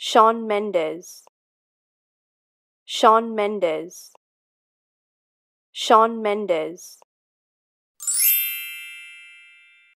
Sean Mendes, Sean Mendes, Sean Mendes.